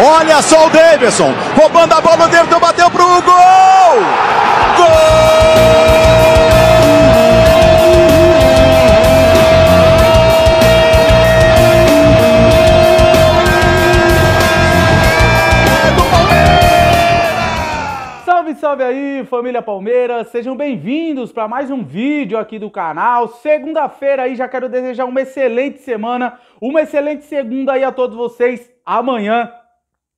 Olha só o Davidson, roubando a bola, o Davidson bateu pro gol! Gol! Salve, salve aí, família Palmeiras! Sejam bem-vindos para mais um vídeo aqui do canal. Segunda-feira aí, já quero desejar uma excelente semana, uma excelente segunda aí a todos vocês. Amanhã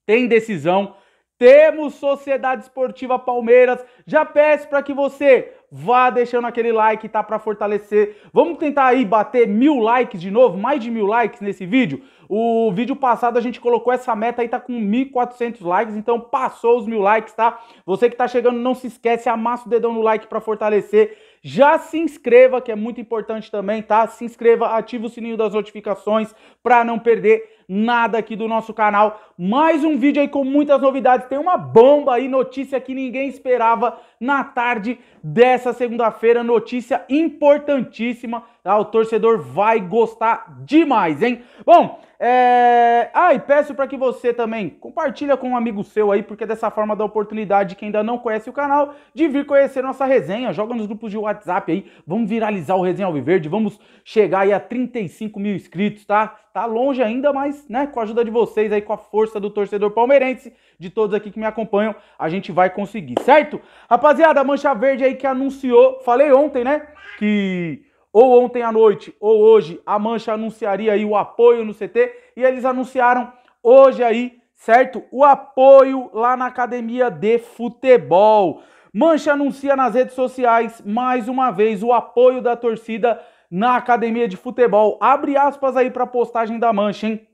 tem decisão. Temos Sociedade Esportiva Palmeiras. Já peço para que você vá deixando aquele like, tá? Para fortalecer. Vamos tentar aí bater mil likes de novo, mais de mil likes nesse vídeo. O vídeo passado a gente colocou essa meta aí, tá com 1.400 likes, então passou os mil likes, tá? Você que tá chegando, não se esquece, amassa o dedão no like para fortalecer. Já se inscreva, que é muito importante também, tá? Se inscreva, ativa o sininho das notificações para não perder nada aqui do nosso canal. Mais um vídeo aí com muitas novidades. Tem uma bomba aí, notícia que ninguém esperava na tarde dessa segunda-feira. Notícia importantíssima. Tá? O torcedor vai gostar demais, hein? Bom, é... ah, e peço para que você também compartilha com um amigo seu aí, porque é dessa forma dá oportunidade quem ainda não conhece o canal de vir conhecer nossa resenha. Joga nos grupos de WhatsApp aí, vamos viralizar o Resenha Alviverde, vamos chegar aí a 35 mil inscritos, tá? Tá longe ainda, mas né, com a ajuda de vocês aí, com a força do torcedor palmeirense, de todos aqui que me acompanham, a gente vai conseguir, certo? Rapaziada, a Mancha Verde aí que anunciou, falei ontem, né, que ou ontem à noite ou hoje a Mancha anunciaria aí o apoio no CT e eles anunciaram hoje aí, certo? O apoio lá na academia de futebol. Mancha anuncia nas redes sociais mais uma vez o apoio da torcida na academia de futebol. Abre aspas aí para a postagem da Mancha, hein?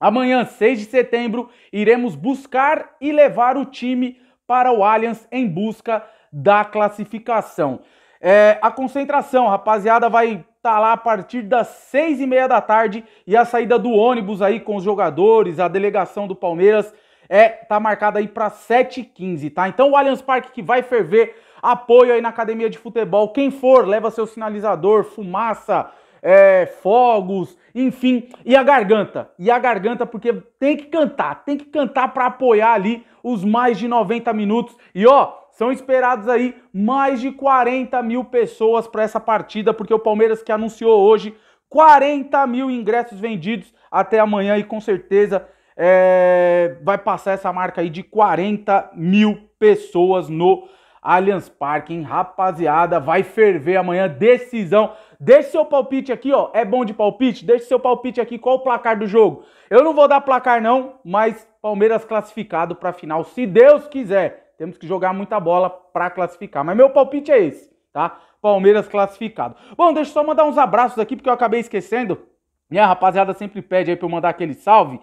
Amanhã, 6 de setembro, iremos buscar e levar o time para o Allianz em busca da classificação. É, a concentração, rapaziada, vai estar tá lá a partir das seis e meia da tarde e a saída do ônibus aí com os jogadores, a delegação do Palmeiras é tá marcada aí para 7h15, tá? Então o Allianz Parque que vai ferver, apoio aí na academia de futebol. Quem for, leva seu sinalizador, fumaça, é, fogos, enfim, e a garganta. E a garganta, porque tem que cantar, tem que cantar para apoiar ali os mais de 90 minutos. E ó, são esperados aí mais de 40 mil pessoas para essa partida, porque o Palmeiras que anunciou hoje 40 mil ingressos vendidos até amanhã e com certeza é, vai passar essa marca aí de 40 mil pessoas no Allianz Parque, hein? Rapaziada, vai ferver amanhã, decisão Deixe seu palpite aqui, ó. É bom de palpite? Deixe seu palpite aqui. Qual o placar do jogo? Eu não vou dar placar, não, mas Palmeiras classificado para a final, se Deus quiser. Temos que jogar muita bola para classificar. Mas meu palpite é esse, tá? Palmeiras classificado. Bom, deixa eu só mandar uns abraços aqui, porque eu acabei esquecendo. Minha rapaziada sempre pede aí pra eu mandar aquele salve.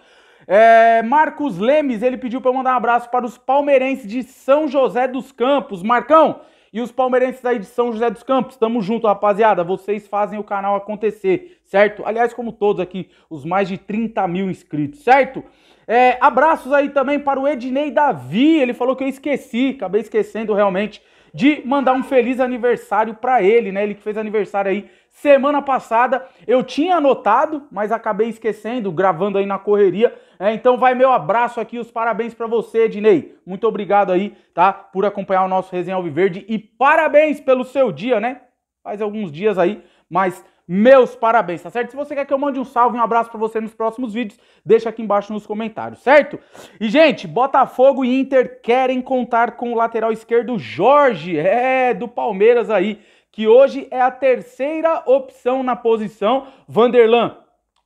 É, Marcos Lemes, ele pediu para eu mandar um abraço para os palmeirenses de São José dos Campos. Marcão, e os palmeirenses aí de São José dos Campos, tamo junto, rapaziada. Vocês fazem o canal acontecer certo? Aliás, como todos aqui, os mais de 30 mil inscritos, certo? É, abraços aí também para o Ednei Davi, ele falou que eu esqueci, acabei esquecendo realmente de mandar um feliz aniversário para ele, né? Ele que fez aniversário aí semana passada. Eu tinha anotado, mas acabei esquecendo, gravando aí na correria. É, então vai meu abraço aqui, os parabéns para você, Ednei. Muito obrigado aí, tá? Por acompanhar o nosso Resenha Alviverde e parabéns pelo seu dia, né? Faz alguns dias aí, mas meus parabéns, tá certo? Se você quer que eu mande um salve, um abraço para você nos próximos vídeos, deixa aqui embaixo nos comentários, certo? E, gente, Botafogo e Inter querem contar com o lateral esquerdo Jorge, é, do Palmeiras aí, que hoje é a terceira opção na posição. Vanderlan,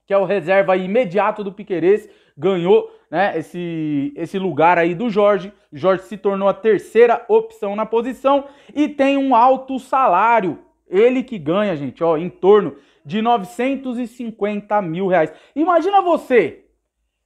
que é o reserva imediato do Piqueires, ganhou né, esse, esse lugar aí do Jorge. Jorge se tornou a terceira opção na posição e tem um alto salário. Ele que ganha, gente, ó, em torno de 950 mil reais. Imagina você,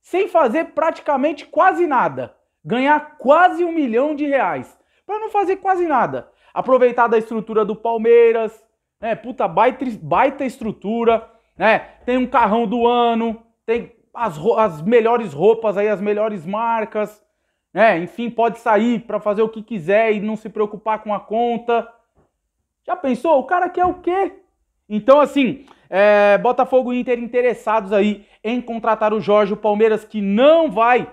sem fazer praticamente quase nada, ganhar quase um milhão de reais. Para não fazer quase nada. Aproveitar da estrutura do Palmeiras, né? Puta, baita, baita estrutura, né? Tem um carrão do ano, tem as, as melhores roupas aí, as melhores marcas, né? Enfim, pode sair para fazer o que quiser e não se preocupar com a conta. Já pensou? O cara quer o quê? Então, assim, é, Botafogo e Inter interessados aí em contratar o Jorge, o Palmeiras que não vai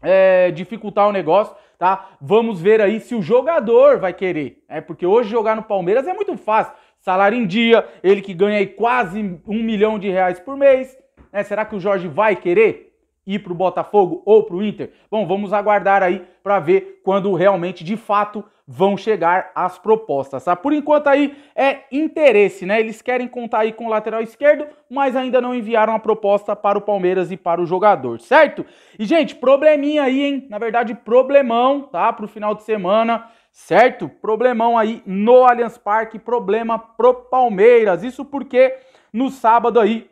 é, dificultar o negócio, tá? Vamos ver aí se o jogador vai querer. É porque hoje jogar no Palmeiras é muito fácil. Salário em dia, ele que ganha aí quase um milhão de reais por mês. Né? Será que o Jorge vai querer? ir para o Botafogo ou para o Inter? Bom, vamos aguardar aí para ver quando realmente, de fato, vão chegar as propostas, tá? Por enquanto aí é interesse, né? Eles querem contar aí com o lateral esquerdo, mas ainda não enviaram a proposta para o Palmeiras e para o jogador, certo? E, gente, probleminha aí, hein? Na verdade, problemão, tá? Para o final de semana, certo? Problemão aí no Allianz Parque, problema pro Palmeiras. Isso porque no sábado aí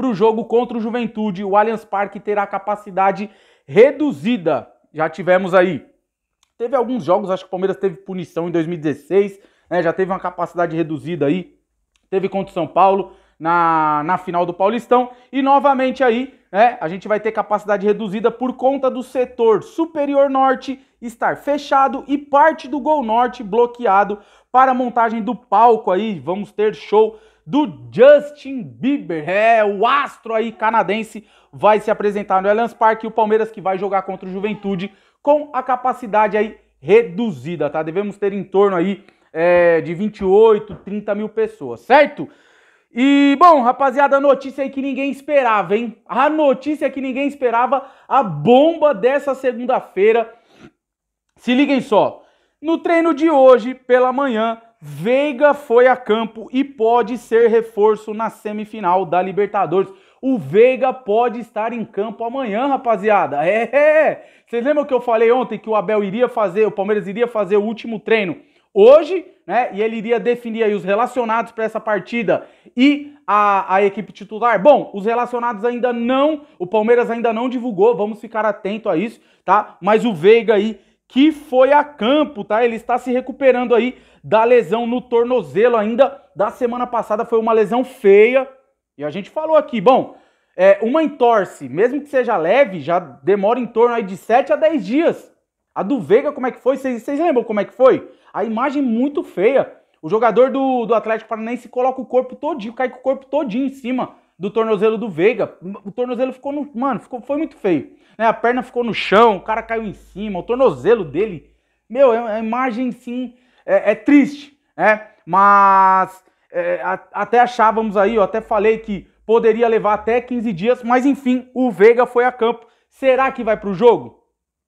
para o jogo contra o Juventude. O Allianz Parque terá capacidade reduzida. Já tivemos aí. Teve alguns jogos, acho que o Palmeiras teve punição em 2016, né, já teve uma capacidade reduzida aí. Teve contra o São Paulo na, na final do Paulistão. E novamente aí, né, a gente vai ter capacidade reduzida por conta do setor superior norte estar fechado e parte do Gol Norte bloqueado para a montagem do palco aí. Vamos ter show do Justin Bieber. É, o astro aí canadense vai se apresentar no Allianz Parque e o Palmeiras que vai jogar contra o Juventude com a capacidade aí reduzida, tá? Devemos ter em torno aí é, de 28, 30 mil pessoas, certo? E, bom, rapaziada, a notícia aí que ninguém esperava, hein? A notícia que ninguém esperava, a bomba dessa segunda-feira. Se liguem só. No treino de hoje, pela manhã, Veiga foi a campo e pode ser reforço na semifinal da Libertadores. O Veiga pode estar em campo amanhã, rapaziada. É, é, é! Vocês lembram que eu falei ontem que o Abel iria fazer, o Palmeiras iria fazer o último treino hoje, né? E ele iria definir aí os relacionados para essa partida e a, a equipe titular. Bom, os relacionados ainda não, o Palmeiras ainda não divulgou, vamos ficar atento a isso, tá? Mas o Veiga aí que foi a campo, tá? Ele está se recuperando aí da lesão no tornozelo ainda da semana passada. Foi uma lesão feia. E a gente falou aqui, bom, é, uma entorse, mesmo que seja leve, já demora em torno aí de 7 a 10 dias. A do Veiga, como é que foi? Vocês lembram como é que foi? A imagem muito feia. O jogador do, do Atlético Paranaense coloca o corpo todinho, cai com o corpo todinho em cima do tornozelo do Veiga. O tornozelo ficou no. Mano, ficou, foi muito feio. Né? A perna ficou no chão, o cara caiu em cima, o tornozelo dele. Meu, é a imagem sim é, é triste, né? Mas é, a, até achávamos aí, eu até falei que poderia levar até 15 dias, mas enfim, o Veiga foi a campo. Será que vai pro jogo?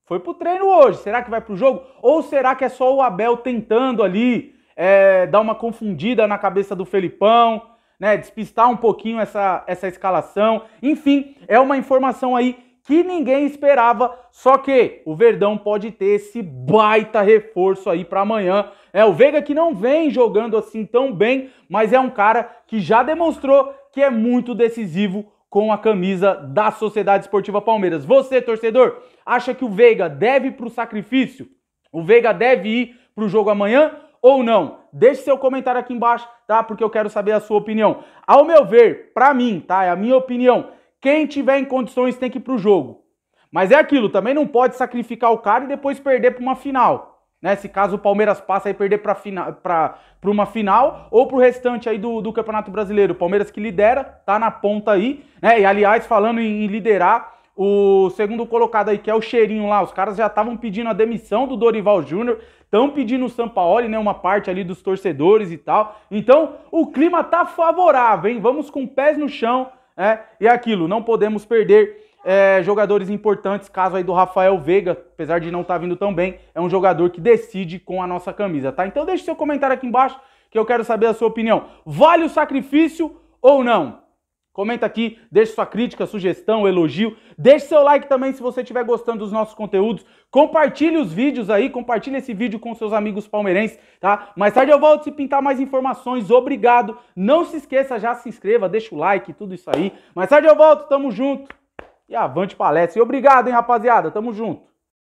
Foi pro treino hoje. Será que vai pro jogo? Ou será que é só o Abel tentando ali é, dar uma confundida na cabeça do Felipão? né, despistar um pouquinho essa, essa escalação. Enfim, é uma informação aí que ninguém esperava, só que o Verdão pode ter esse baita reforço aí para amanhã. É o Veiga que não vem jogando assim tão bem, mas é um cara que já demonstrou que é muito decisivo com a camisa da Sociedade Esportiva Palmeiras. Você, torcedor, acha que o Veiga deve para o sacrifício? O Veiga deve ir para o jogo amanhã ou não? deixe seu comentário aqui embaixo, tá? Porque eu quero saber a sua opinião. Ao meu ver, para mim, tá? É a minha opinião. Quem tiver em condições tem que ir pro jogo. Mas é aquilo, também não pode sacrificar o cara e depois perder para uma final. Né? Se caso o Palmeiras passa e perder para fina, pra, pra uma final ou para o restante aí do, do Campeonato Brasileiro. O Palmeiras que lidera, tá na ponta aí. Né? E aliás, falando em liderar, o segundo colocado aí, que é o Cheirinho lá, os caras já estavam pedindo a demissão do Dorival Júnior, Estão pedindo o Sampaoli, né? Uma parte ali dos torcedores e tal. Então, o clima tá favorável, hein? Vamos com pés no chão, né? E é aquilo, não podemos perder é, jogadores importantes, caso aí do Rafael Veiga, apesar de não estar tá vindo tão bem, é um jogador que decide com a nossa camisa, tá? Então deixe seu comentário aqui embaixo que eu quero saber a sua opinião. Vale o sacrifício ou não? Comenta aqui, deixe sua crítica, sugestão, elogio. Deixe seu like também se você estiver gostando dos nossos conteúdos. Compartilhe os vídeos aí, compartilhe esse vídeo com seus amigos palmeirenses, tá? Mais tarde eu volto se pintar mais informações. Obrigado. Não se esqueça, já se inscreva, deixa o like, tudo isso aí. Mais tarde eu volto, tamo junto. E avante palestra. E obrigado, hein, rapaziada. Tamo junto.